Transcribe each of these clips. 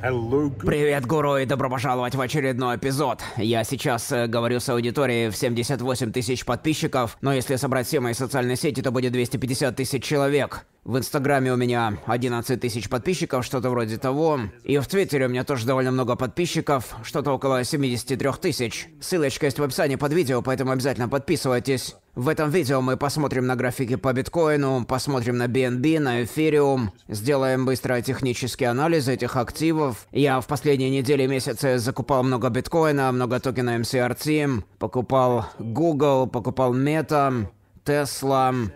Привет, гуру, и добро пожаловать в очередной эпизод. Я сейчас э, говорю с аудиторией в 78 тысяч подписчиков, но если собрать все мои социальные сети, то будет 250 тысяч человек. В Инстаграме у меня 11 тысяч подписчиков, что-то вроде того. И в Твиттере у меня тоже довольно много подписчиков, что-то около 73 тысяч. Ссылочка есть в описании под видео, поэтому обязательно подписывайтесь. В этом видео мы посмотрим на графики по биткоину, посмотрим на BNB, на эфириум, сделаем быстро технический анализ этих активов. Я в последние недели и месяцы закупал много биткоина, много токена MCRT, покупал Google, покупал Meta, Tesla,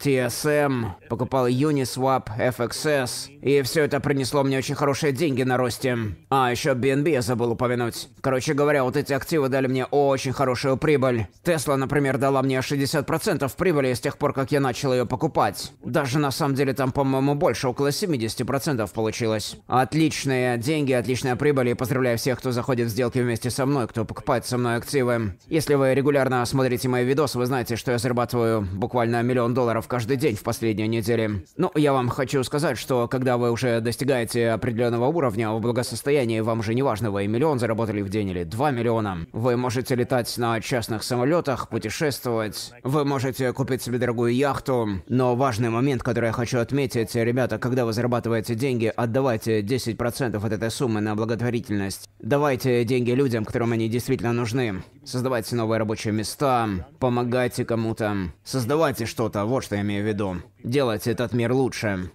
TSM, покупал Uniswap, FXS, и все это принесло мне очень хорошие деньги на росте. А, еще BNB я забыл упомянуть. Короче говоря, вот эти активы дали мне очень хорошую прибыль. Tesla, например, дала мне 60% прибыли с тех пор, как я начал ее покупать. Даже на самом деле там, по-моему, больше, около 70% получилось. Отличные деньги, отличная прибыль, и поздравляю всех, кто заходит в сделки вместе со мной, кто покупает со мной активы. Если вы регулярно смотрите мои видосы, вы знаете, что я зарабатываю буквально миллион долларов каждый день в последние недели. Но ну, я вам хочу сказать, что когда вы уже достигаете определенного уровня в благосостоянии, вам же не важно, вы миллион заработали в день или два миллиона. Вы можете летать на частных самолетах, путешествовать, вы можете купить себе дорогую яхту. Но важный момент, который я хочу отметить, ребята, когда вы зарабатываете деньги, отдавайте 10% от этой суммы на благотворительность. Давайте деньги людям, которым они действительно нужны. Создавайте новые рабочие места, помогайте кому-то, создавайте что-то, вот что я имею в виду. Делать этот мир лучше.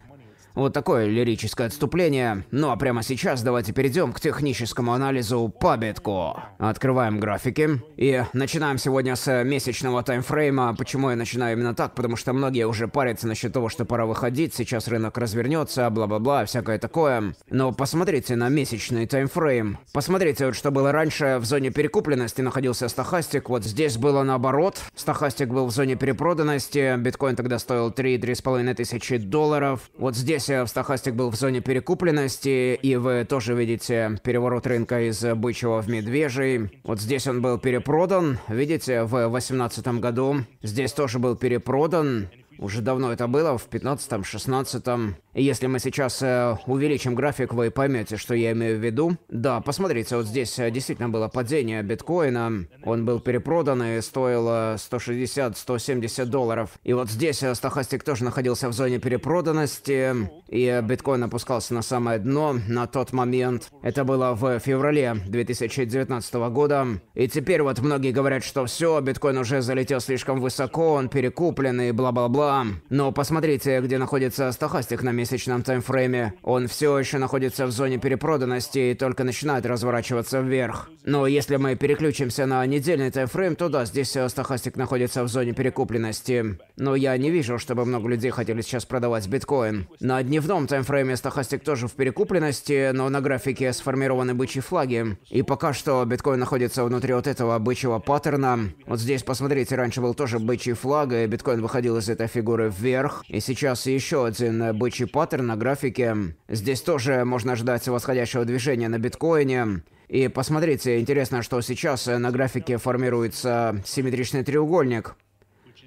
Вот такое лирическое отступление. Ну а прямо сейчас давайте перейдем к техническому анализу по битку. Открываем графики. И начинаем сегодня с месячного таймфрейма. Почему я начинаю именно так? Потому что многие уже парятся насчет того, что пора выходить, сейчас рынок развернется, бла-бла-бла, всякое такое. Но посмотрите на месячный таймфрейм. Посмотрите, вот что было раньше. В зоне перекупленности находился стахастик. Вот здесь было наоборот. Стахастик был в зоне перепроданности. Биткоин тогда стоил 3-3,5 тысячи долларов. Вот здесь Здесь э, в стохастик был в зоне перекупленности, и вы тоже видите переворот рынка из бычьего в медвежий. Вот здесь он был перепродан, видите, в 18 году. Здесь тоже был перепродан. Уже давно это было, в 15-16. Если мы сейчас э, увеличим график, вы поймете, что я имею в виду. Да, посмотрите, вот здесь э, действительно было падение биткоина. Он был перепродан и стоил 160-170 э, долларов. И вот здесь э, стахастик тоже находился в зоне перепроданности. И биткоин опускался на самое дно на тот момент. Это было в феврале 2019 года. И теперь вот многие говорят, что все, биткоин уже залетел слишком высоко, он перекуплен и бла-бла-бла. Но посмотрите, где находится стахастик на месте месячном таймфрейме, он все еще находится в зоне перепроданности и только начинает разворачиваться вверх. Но если мы переключимся на недельный таймфрейм, то да, здесь стахастик находится в зоне перекупленности. Но я не вижу, чтобы много людей хотели сейчас продавать биткоин. На дневном таймфрейме стахастик тоже в перекупленности, но на графике сформированы бычьи флаги. И пока что биткоин находится внутри вот этого бычьего паттерна. Вот здесь, посмотрите, раньше был тоже бычий флаг, и биткоин выходил из этой фигуры вверх. И сейчас еще один бычий паттерн на графике. Здесь тоже можно ждать восходящего движения на биткоине. И посмотрите, интересно, что сейчас э, на графике формируется симметричный треугольник.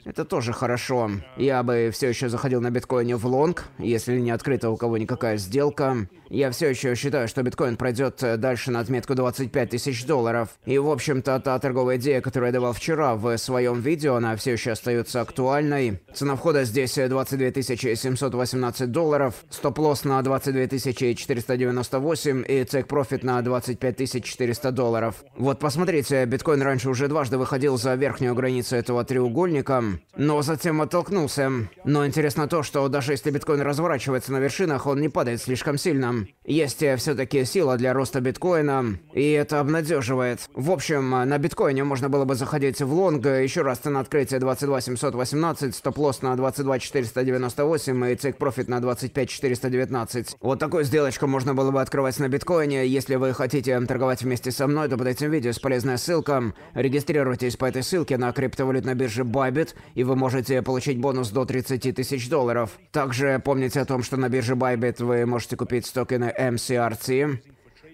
Это тоже хорошо. Я бы все еще заходил на биткоине в лонг, если не открыта у кого никакая сделка. Я все еще считаю, что биткоин пройдет э, дальше на отметку 25 тысяч долларов. И, в общем-то, та торговая идея, которую я давал вчера в своем видео, она все еще остается актуальной. Цена входа здесь 22 э, 718 долларов, стоп-лосс на 22 498 и take профит на 25 400 долларов. Вот посмотрите, биткоин раньше уже дважды выходил за верхнюю границу этого треугольника но затем оттолкнулся. Но интересно то, что даже если биткоин разворачивается на вершинах, он не падает слишком сильно. Есть э, все-таки сила для роста биткоина, и это обнадеживает. В общем, э, на биткоине можно было бы заходить в лонг, э, еще раз цена открытия 22718, стоп-лосс на 22498 и цик профит на 25419. Вот такую сделочку можно было бы открывать на биткоине. Если вы хотите эм, торговать вместе со мной, то под этим видео есть полезная ссылка. Регистрируйтесь по этой ссылке на криптовалютной бирже Bybit и вы можете получить бонус до 30 тысяч долларов. Также помните о том, что на бирже Bybit вы можете купить токены MCRC.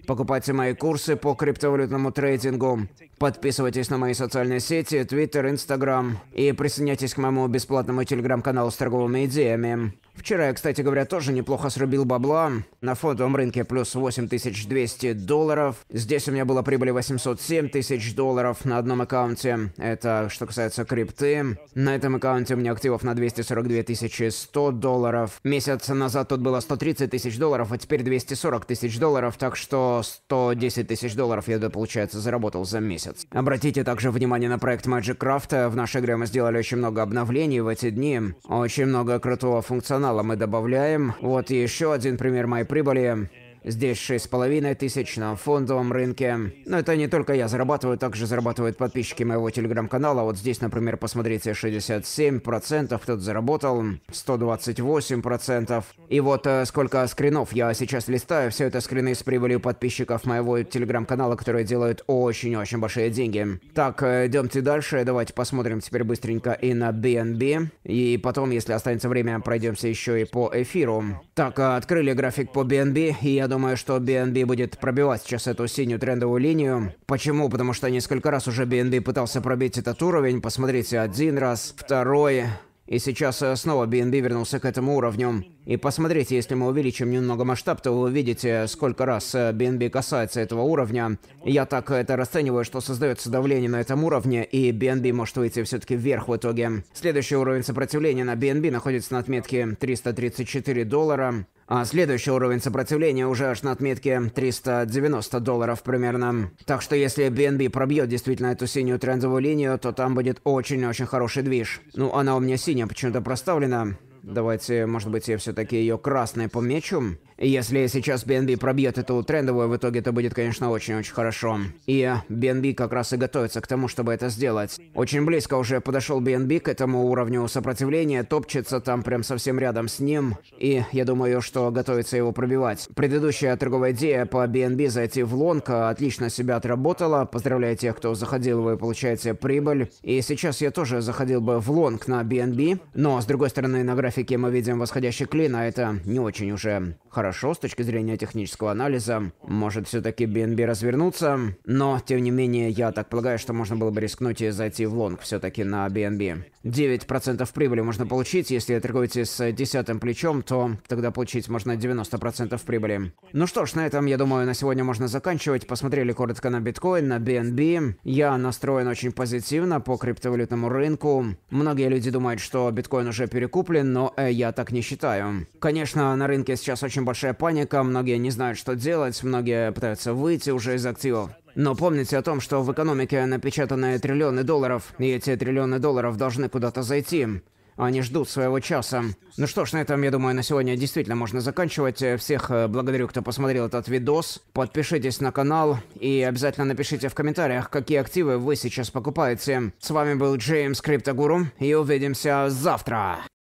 Покупайте мои курсы по криптовалютному трейдингу. Подписывайтесь на мои социальные сети, Twitter, Instagram. И присоединяйтесь к моему бесплатному телеграм-каналу с торговыми идеями. Вчера я, кстати говоря, тоже неплохо срубил бабла. На фондовом рынке плюс 8200 долларов. Здесь у меня была прибыль 807 тысяч долларов на одном аккаунте. Это что касается крипты. На этом аккаунте у меня активов на 242 100 долларов. Месяц назад тут было 130 тысяч долларов, а теперь 240 тысяч долларов. Так что 100-110 тысяч долларов я, получается, заработал за месяц. Обратите также внимание на проект Magic Craft. В нашей игре мы сделали очень много обновлений в эти дни. Очень много крутого функционала мы добавляем. Вот еще один пример моей прибыли. Здесь шесть с половиной тысяч на фондовом рынке. Но это не только я зарабатываю, также зарабатывают подписчики моего телеграм-канала. Вот здесь, например, посмотрите, 67% процентов то заработал, 128%. И вот э, сколько скринов я сейчас листаю. Все это скрины с прибылью подписчиков моего телеграм-канала, которые делают очень-очень большие деньги. Так, э, идемте дальше. Давайте посмотрим теперь быстренько и на BNB. И потом, если останется время, пройдемся еще и по эфиру. Так, э, открыли график по BNB, и я думаю, что BNB будет пробивать сейчас эту синюю трендовую линию. Почему? Потому что несколько раз уже BNB пытался пробить этот уровень. Посмотрите, один раз, второй. И сейчас э, снова BNB вернулся к этому уровню. И посмотрите, если мы увеличим немного масштаб, то вы увидите, сколько раз BNB э, касается этого уровня. Я так это расцениваю, что создается давление на этом уровне, и BNB может выйти все-таки вверх в итоге. Следующий уровень сопротивления на BNB находится на отметке 334 доллара. А следующий уровень сопротивления уже аж на отметке 390 долларов примерно. Так что если BNB пробьет действительно эту синюю трендовую линию, то там будет очень-очень хороший движ. Ну, она у меня синяя почему-то проставлена. Давайте, может быть, я все-таки ее красной помечу. Если сейчас BNB пробьет эту трендовую, в итоге это будет, конечно, очень-очень хорошо. И BNB как раз и готовится к тому, чтобы это сделать. Очень близко уже подошел BNB к этому уровню сопротивления, топчется там прям совсем рядом с ним. И я думаю, что готовится его пробивать. Предыдущая торговая идея по BNB зайти в лонг а, отлично себя отработала. Поздравляю тех, кто заходил, вы получаете прибыль. И сейчас я тоже заходил бы в лонг на BNB, но с другой стороны на графике графике мы видим восходящий клин, а это не очень уже хорошо с точки зрения технического анализа. Может, все-таки BNB развернуться, но, тем не менее, я так полагаю, что можно было бы рискнуть и зайти в лонг все-таки на BNB. 9% прибыли можно получить, если торгуете с десятым плечом, то тогда получить можно 90% прибыли. Ну что ж, на этом, я думаю, на сегодня можно заканчивать. Посмотрели коротко на биткоин, на BNB. Я настроен очень позитивно по криптовалютному рынку. Многие люди думают, что биткоин уже перекуплен, но но э, я так не считаю. Конечно, на рынке сейчас очень большая паника, многие не знают, что делать, многие пытаются выйти уже из активов. Но помните о том, что в экономике напечатаны триллионы долларов, и эти триллионы долларов должны куда-то зайти. Они ждут своего часа. Ну что ж, на этом, я думаю, на сегодня действительно можно заканчивать. Э, всех э, благодарю, кто посмотрел этот видос. Подпишитесь на канал и обязательно напишите в комментариях, какие активы вы сейчас покупаете. С вами был Джеймс Криптогуру и увидимся завтра.